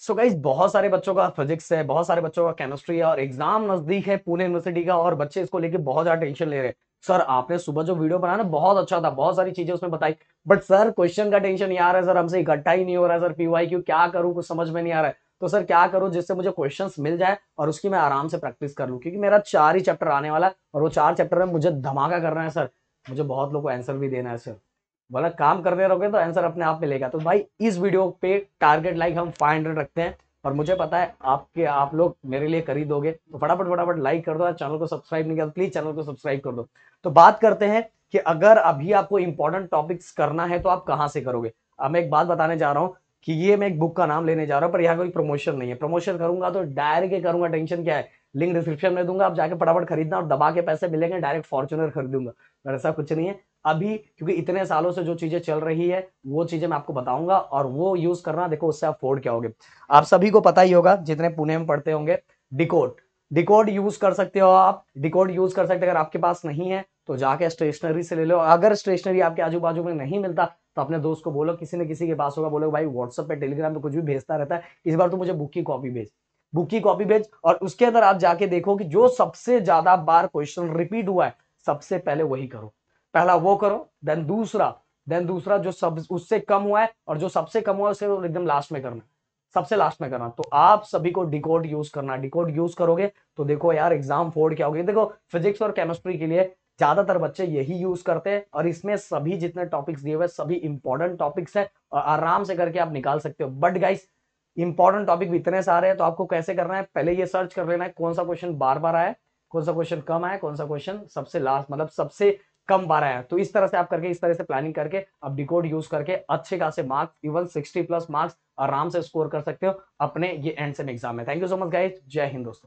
so guys बहुत सारे बच्चों का फिजिक्स है बहुत सारे बच्चों का केमिस्ट्री है और एग्जाम नजदीक है पुणे यूनिवर्सिटी का और बच्चे इसको लेके बहुत ज्यादा टेंशन ले रहे हैं सर आपने सुबह जो वीडियो बनाया ना बहुत अच्छा था बहुत सारी चीजें उसमें बताई बट सर क्वेश्चन का टेंशन यार है सर हमसे इकट्ठा ही नहीं हो रहा है सर पीवाई क्यू क्या करूं कुछ समझ में नहीं आ रहा है तो सर क्या करूँ जिससे मुझे क्वेश्चन मिल जाए और उसकी मैं आराम से प्रैक्टिस कर लूँ क्योंकि मेरा चार ही चैप्टर आने वाला है और वो चार चैप्टर में मुझे धमाका करना है सर मुझे बहुत लोग को आंसर भी देना है सर बोला मतलब काम करते रहोगे तो आंसर अपने आप मिलेगा तो भाई इस वीडियो पे टारगेट लाइक हम फाइव हंड्रेड रखते हैं और मुझे पता है आपके आप लोग मेरे लिए खरीदोगे तो फटाफट फटाफट लाइक कर दो चैनल को सब्सक्राइब नहीं कर प्लीज चैनल को सब्सक्राइब कर दो तो बात करते हैं कि अगर अभी आपको इंपॉर्टेंट टॉपिक्स करना है तो आप कहाँ से करोगे अब मैं एक बात बताने जा रहा हूँ कि ये मैं एक बुक का नाम लेने जा रहा हूँ पर यहाँ कोई प्रमोशन नहीं है प्रमोशन करूंगा तो डायरेक्ट करूंगा टेंशन क्या है लिंक डिस्क्रिप्शन में दूंगा आप जाके फटाफट खरीदना और दबा के पैसे मिलेंगे डायरेक्ट फॉर्चुनर खरीदूंगा ऐसा कुछ नहीं है अभी क्योंकि इतने सालों से जो चीजें चल रही है वो चीजें मैं आपको बताऊंगा और वो यूज करना देखो उससे आप फोर्ड क्या होगे आप सभी को पता ही होगा जितने पुणे में पढ़ते होंगे डिकोड डिकोड यूज कर सकते हो आप डिकोड यूज कर सकते हो अगर आपके पास नहीं है तो जाके स्टेशनरी से ले लो अगर स्टेशनरी आपके आजू बाजू में नहीं मिलता तो अपने दोस्त को बोलो किसी न किसी के पास होगा बोलो भाई व्हाट्सअप पे टेलीग्राम पे कुछ भी भेजता रहता है इस बार तो मुझे बुक की कॉपी भेज बुक की कॉपी भेज और उसके अंदर आप जाके देखो कि जो सबसे ज्यादा बार क्वेश्चन रिपीट हुआ है सबसे पहले वही करो पहला वो करो देन दूसरा देन दूसरा जो सब उससे कम हुआ है और जो सबसे कम हुआ है उसे तो एकदम लास्ट में करना सबसे लास्ट में करना तो आप सभी को डिकोड यूज करना डिकोड यूज करोगे तो देखो यार एग्जाम फोर्ड क्या होगी देखो फिजिक्स और केमिस्ट्री के लिए ज्यादातर बच्चे यही यूज करते हैं और इसमें सभी जितने टॉपिक्स दिए हुए सभी इंपॉर्टेंट टॉपिक्स है और आराम से करके आप निकाल सकते हो बट गाइस इंपॉर्टेंट टॉपिक भी इतने सारे हैं तो आपको कैसे करना है पहले ये सर्च कर लेना है कौन सा क्वेश्चन बार बार आया कौन सा क्वेश्चन कम आया कौन सा क्वेश्चन सबसे लास्ट मतलब सबसे कम बार आया तो इस तरह से आप करके इस तरह से प्लानिंग करके आप डिकोड यूज करके अच्छे खासे मार्क्स इवन 60 प्लस मार्क्स आराम से स्कोर कर सकते हो अपने ये एंड सेम एग्जाम में thank you so much guys Jai Hind दोस्तों